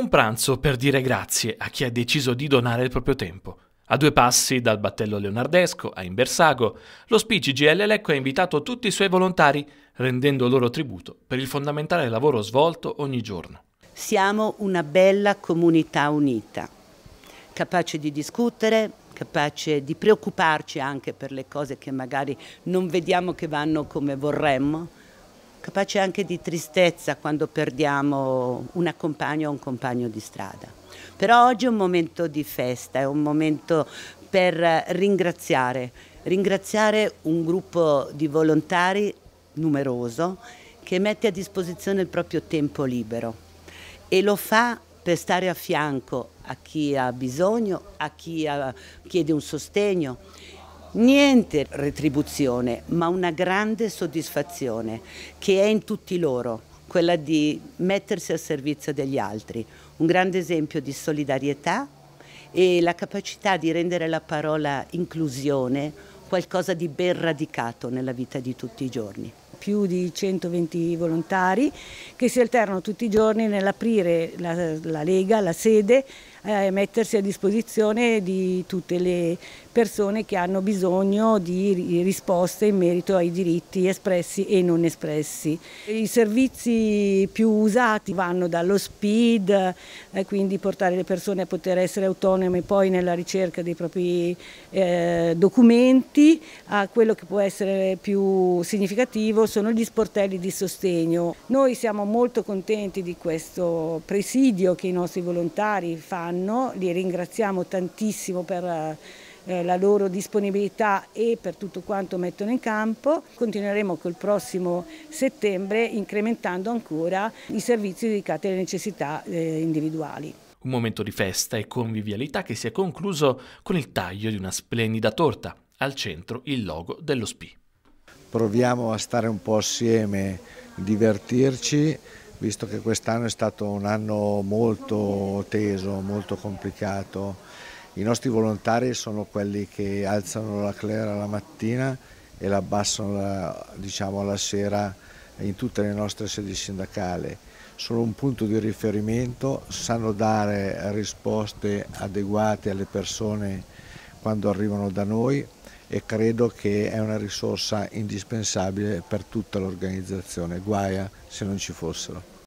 Un pranzo per dire grazie a chi ha deciso di donare il proprio tempo. A due passi dal battello leonardesco a Inversago, lo Spici GL Lecco ha invitato tutti i suoi volontari, rendendo loro tributo per il fondamentale lavoro svolto ogni giorno. Siamo una bella comunità unita, capace di discutere, capace di preoccuparci anche per le cose che magari non vediamo che vanno come vorremmo, capace anche di tristezza quando perdiamo una compagna o un compagno di strada. Però oggi è un momento di festa, è un momento per ringraziare, ringraziare un gruppo di volontari numeroso che mette a disposizione il proprio tempo libero e lo fa per stare a fianco a chi ha bisogno, a chi ha, chiede un sostegno niente retribuzione, ma una grande soddisfazione che è in tutti loro, quella di mettersi al servizio degli altri, un grande esempio di solidarietà e la capacità di rendere la parola inclusione qualcosa di ben radicato nella vita di tutti i giorni più di 120 volontari che si alternano tutti i giorni nell'aprire la, la Lega, la sede eh, mettersi a disposizione di tutte le persone che hanno bisogno di risposte in merito ai diritti espressi e non espressi. I servizi più usati vanno dallo speed, eh, quindi portare le persone a poter essere autonome poi nella ricerca dei propri eh, documenti, a quello che può essere più significativo sono gli sportelli di sostegno. Noi siamo molto contenti di questo presidio che i nostri volontari fanno fanno, li ringraziamo tantissimo per eh, la loro disponibilità e per tutto quanto mettono in campo. Continueremo col prossimo settembre incrementando ancora i servizi dedicati alle necessità eh, individuali. Un momento di festa e convivialità che si è concluso con il taglio di una splendida torta, al centro il logo dello SPI. Proviamo a stare un po' assieme, divertirci visto che quest'anno è stato un anno molto teso, molto complicato. I nostri volontari sono quelli che alzano la clera la mattina e la abbassano la, diciamo, la sera in tutte le nostre sedi sindacali. Sono un punto di riferimento, sanno dare risposte adeguate alle persone quando arrivano da noi, e credo che è una risorsa indispensabile per tutta l'organizzazione, guaia se non ci fossero.